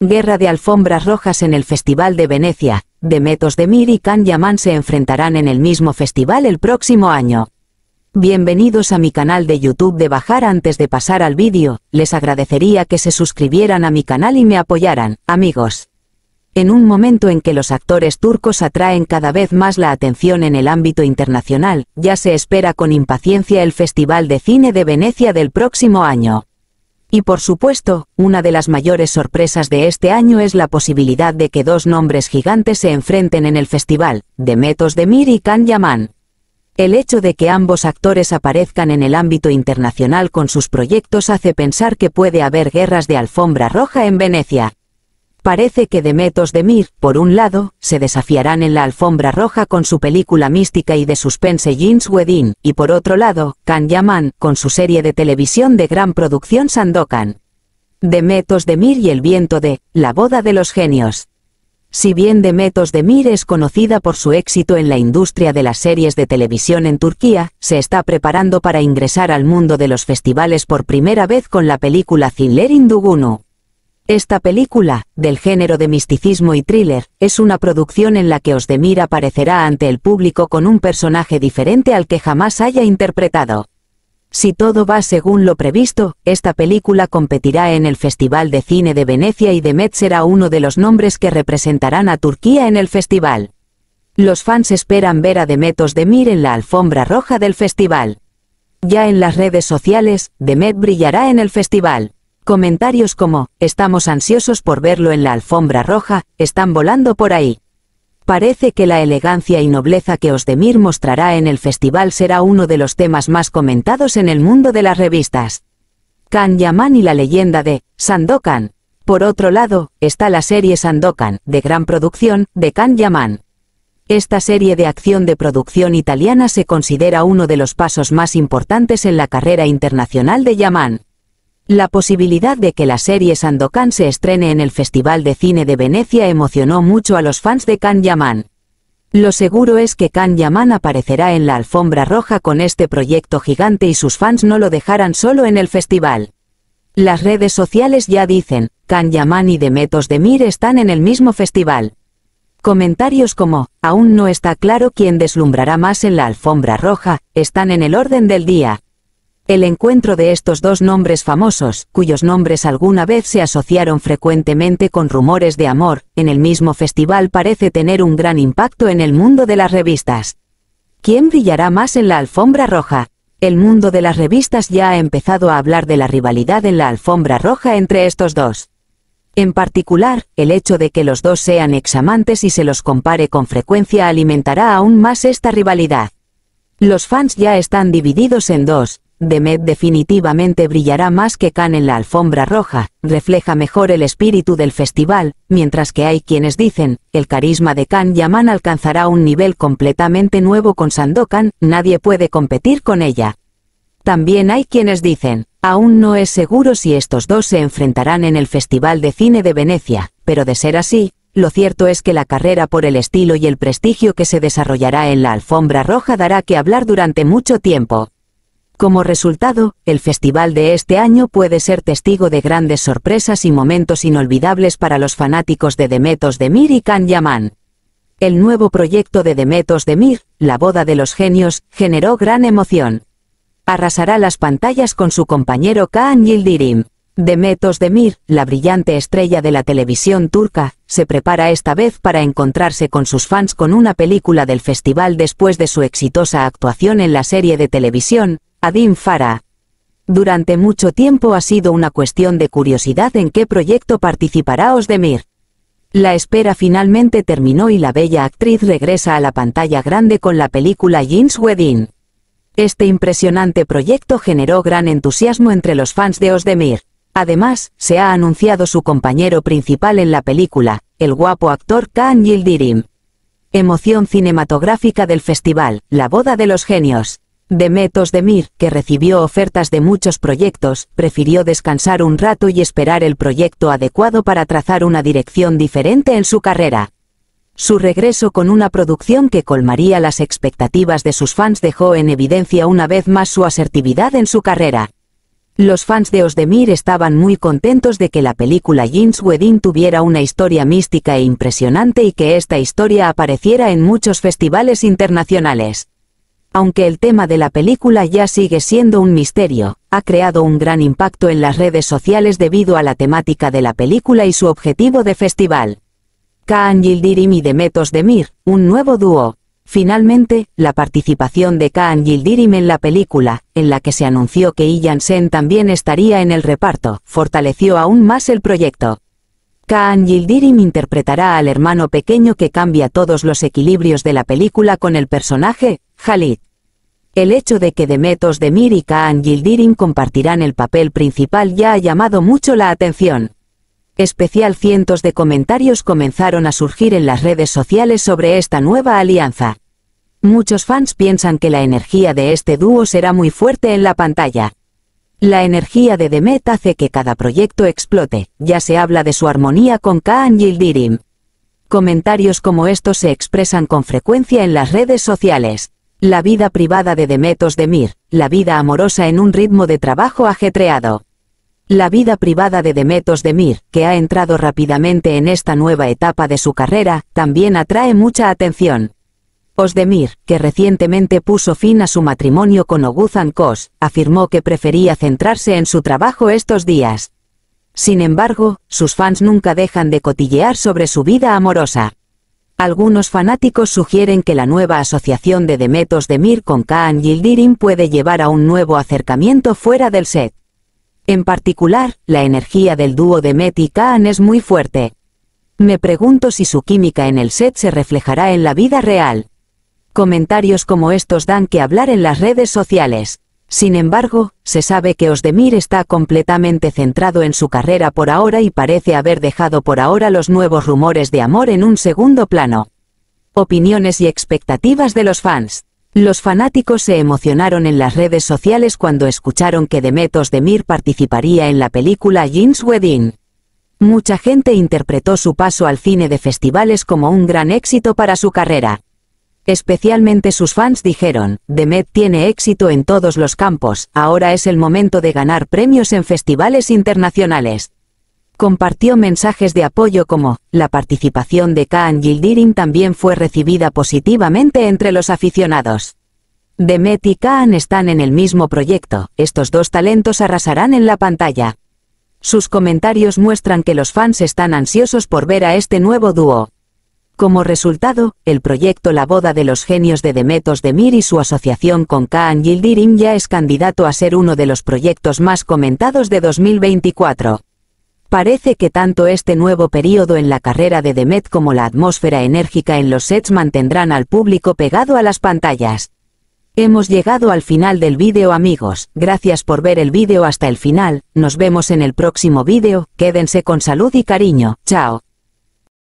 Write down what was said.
Guerra de alfombras rojas en el Festival de Venecia. Demetos Demir y Can Yaman se enfrentarán en el mismo festival el próximo año. Bienvenidos a mi canal de YouTube de Bajar antes de pasar al vídeo, les agradecería que se suscribieran a mi canal y me apoyaran, amigos. En un momento en que los actores turcos atraen cada vez más la atención en el ámbito internacional, ya se espera con impaciencia el Festival de Cine de Venecia del próximo año. Y por supuesto, una de las mayores sorpresas de este año es la posibilidad de que dos nombres gigantes se enfrenten en el festival, Demetos Mir y Kan Yaman. El hecho de que ambos actores aparezcan en el ámbito internacional con sus proyectos hace pensar que puede haber guerras de alfombra roja en Venecia. Parece que Demetos de Mir, por un lado, se desafiarán en la alfombra roja con su película mística y de suspense Jeans Wedding, y por otro lado, Can Yaman, con su serie de televisión de gran producción Sandokan. Demetos de Mir y el viento de, La boda de los genios. Si bien Demetos Demir es conocida por su éxito en la industria de las series de televisión en Turquía, se está preparando para ingresar al mundo de los festivales por primera vez con la película Zinlerin Dugunu. Esta película, del género de misticismo y thriller, es una producción en la que Osdemir aparecerá ante el público con un personaje diferente al que jamás haya interpretado. Si todo va según lo previsto, esta película competirá en el Festival de Cine de Venecia y Demet será uno de los nombres que representarán a Turquía en el festival. Los fans esperan ver a Demet Osdemir en la alfombra roja del festival. Ya en las redes sociales, Demet brillará en el festival. Comentarios como, estamos ansiosos por verlo en la alfombra roja, están volando por ahí. Parece que la elegancia y nobleza que Osdemir mostrará en el festival será uno de los temas más comentados en el mundo de las revistas. Kan Yaman y la leyenda de Sandokan. Por otro lado, está la serie Sandokan, de gran producción, de Kan Yaman. Esta serie de acción de producción italiana se considera uno de los pasos más importantes en la carrera internacional de Yaman. La posibilidad de que la serie Sandokan se estrene en el Festival de Cine de Venecia emocionó mucho a los fans de Kan Yaman. Lo seguro es que Kan Yaman aparecerá en la alfombra roja con este proyecto gigante y sus fans no lo dejarán solo en el festival. Las redes sociales ya dicen, Kan Yaman y Demetos Demir están en el mismo festival. Comentarios como, aún no está claro quién deslumbrará más en la alfombra roja, están en el orden del día. El encuentro de estos dos nombres famosos, cuyos nombres alguna vez se asociaron frecuentemente con rumores de amor, en el mismo festival parece tener un gran impacto en el mundo de las revistas. ¿Quién brillará más en la alfombra roja? El mundo de las revistas ya ha empezado a hablar de la rivalidad en la alfombra roja entre estos dos. En particular, el hecho de que los dos sean examantes y se los compare con frecuencia alimentará aún más esta rivalidad. Los fans ya están divididos en dos, Demet definitivamente brillará más que Khan en la alfombra roja, refleja mejor el espíritu del festival, mientras que hay quienes dicen, el carisma de Khan Yaman alcanzará un nivel completamente nuevo con Sandokan, nadie puede competir con ella. También hay quienes dicen, aún no es seguro si estos dos se enfrentarán en el Festival de Cine de Venecia, pero de ser así, lo cierto es que la carrera por el estilo y el prestigio que se desarrollará en la alfombra roja dará que hablar durante mucho tiempo. Como resultado, el festival de este año puede ser testigo de grandes sorpresas y momentos inolvidables para los fanáticos de Demetos Demir y Can Yaman. El nuevo proyecto de Demetos Demir, La Boda de los Genios, generó gran emoción. Arrasará las pantallas con su compañero Kaan Yildirim. Demetos Demir, la brillante estrella de la televisión turca, se prepara esta vez para encontrarse con sus fans con una película del festival después de su exitosa actuación en la serie de televisión, Adin Farah. Durante mucho tiempo ha sido una cuestión de curiosidad en qué proyecto participará Osdemir. La espera finalmente terminó y la bella actriz regresa a la pantalla grande con la película Jeans Wedding. Este impresionante proyecto generó gran entusiasmo entre los fans de Osdemir. Además, se ha anunciado su compañero principal en la película, el guapo actor khan Yildirim. Emoción cinematográfica del festival, La boda de los genios. Demet Demir, que recibió ofertas de muchos proyectos, prefirió descansar un rato y esperar el proyecto adecuado para trazar una dirección diferente en su carrera. Su regreso con una producción que colmaría las expectativas de sus fans dejó en evidencia una vez más su asertividad en su carrera. Los fans de Osdemir estaban muy contentos de que la película Jeans Wedding tuviera una historia mística e impresionante y que esta historia apareciera en muchos festivales internacionales. Aunque el tema de la película ya sigue siendo un misterio, ha creado un gran impacto en las redes sociales debido a la temática de la película y su objetivo de festival. Kaan Yildirim y Demetos Mir, un nuevo dúo, Finalmente, la participación de Kaan Yildirim en la película, en la que se anunció que Ian Sen también estaría en el reparto, fortaleció aún más el proyecto. Kaan Yildirim interpretará al hermano pequeño que cambia todos los equilibrios de la película con el personaje, Halit. El hecho de que Demetos Demir y Kaan Yildirim compartirán el papel principal ya ha llamado mucho la atención. Especial cientos de comentarios comenzaron a surgir en las redes sociales sobre esta nueva alianza. Muchos fans piensan que la energía de este dúo será muy fuerte en la pantalla. La energía de Demet hace que cada proyecto explote, ya se habla de su armonía con Kaan Yildirim. Comentarios como estos se expresan con frecuencia en las redes sociales. La vida privada de Demetos de la vida amorosa en un ritmo de trabajo ajetreado. La vida privada de Demetos de que ha entrado rápidamente en esta nueva etapa de su carrera, también atrae mucha atención. Osdemir, que recientemente puso fin a su matrimonio con Oguzhan Kos, afirmó que prefería centrarse en su trabajo estos días. Sin embargo, sus fans nunca dejan de cotillear sobre su vida amorosa. Algunos fanáticos sugieren que la nueva asociación de Demetos de Mir con Kaan Yildirim puede llevar a un nuevo acercamiento fuera del set. En particular, la energía del dúo de y Kaan es muy fuerte. Me pregunto si su química en el set se reflejará en la vida real. Comentarios como estos dan que hablar en las redes sociales. Sin embargo, se sabe que Osdemir está completamente centrado en su carrera por ahora y parece haber dejado por ahora los nuevos rumores de amor en un segundo plano. Opiniones y expectativas de los fans. Los fanáticos se emocionaron en las redes sociales cuando escucharon que Demet Osdemir participaría en la película Jean's Wedding. Mucha gente interpretó su paso al cine de festivales como un gran éxito para su carrera. Especialmente sus fans dijeron, Demet tiene éxito en todos los campos, ahora es el momento de ganar premios en festivales internacionales. Compartió mensajes de apoyo como, la participación de Khan Gildirim también fue recibida positivamente entre los aficionados. Demet y Khan están en el mismo proyecto, estos dos talentos arrasarán en la pantalla. Sus comentarios muestran que los fans están ansiosos por ver a este nuevo dúo, como resultado, el proyecto La boda de los genios de Demetos Demir y su asociación con Kaan Yildirim ya es candidato a ser uno de los proyectos más comentados de 2024. Parece que tanto este nuevo periodo en la carrera de Demet como la atmósfera enérgica en los sets mantendrán al público pegado a las pantallas. Hemos llegado al final del vídeo amigos, gracias por ver el vídeo hasta el final, nos vemos en el próximo vídeo, quédense con salud y cariño, chao.